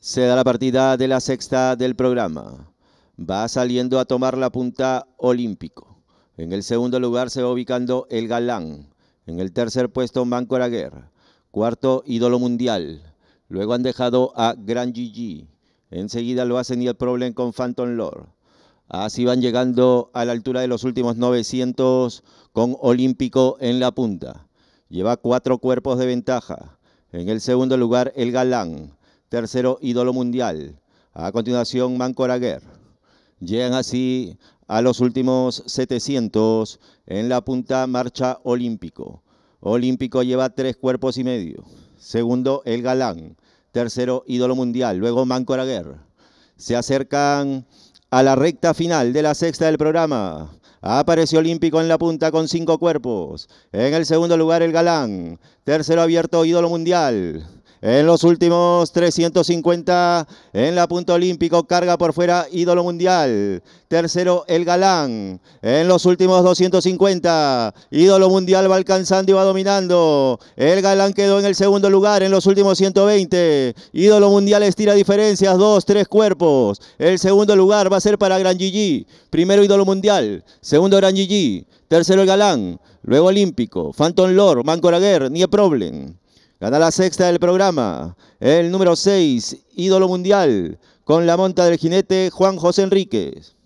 Se da la partida de la sexta del programa. Va saliendo a tomar la punta Olímpico. En el segundo lugar se va ubicando El Galán. En el tercer puesto Manco Araguer. Cuarto Ídolo Mundial. Luego han dejado a Gran Gigi. Enseguida lo hacen y el problema con Phantom Lord. Así van llegando a la altura de los últimos 900 con Olímpico en la punta. Lleva cuatro cuerpos de ventaja. En el segundo lugar, el Galán. Tercero, ídolo mundial. A continuación, Mancoraguer. Llegan así a los últimos 700 en la punta marcha olímpico. Olímpico lleva tres cuerpos y medio. Segundo, El Galán. Tercero, ídolo mundial. Luego, Mancoraguer. Se acercan a la recta final de la sexta del programa. Apareció Olímpico en la punta con cinco cuerpos. En el segundo lugar, El Galán. Tercero, abierto, ídolo mundial en los últimos 350 en la punta olímpico, carga por fuera, ídolo mundial. Tercero, el galán. En los últimos 250, ídolo mundial va alcanzando y va dominando. El galán quedó en el segundo lugar en los últimos 120. Ídolo mundial estira diferencias, dos, tres cuerpos. El segundo lugar va a ser para Gran Gigi. Primero, ídolo mundial. Segundo, Gran Gigi. Tercero, el galán. Luego, olímpico. Phantom Lord, Mancoraguer, Nie Problem. Gana la sexta del programa. El número 6, ídolo mundial, con la monta del jinete Juan José Enríquez.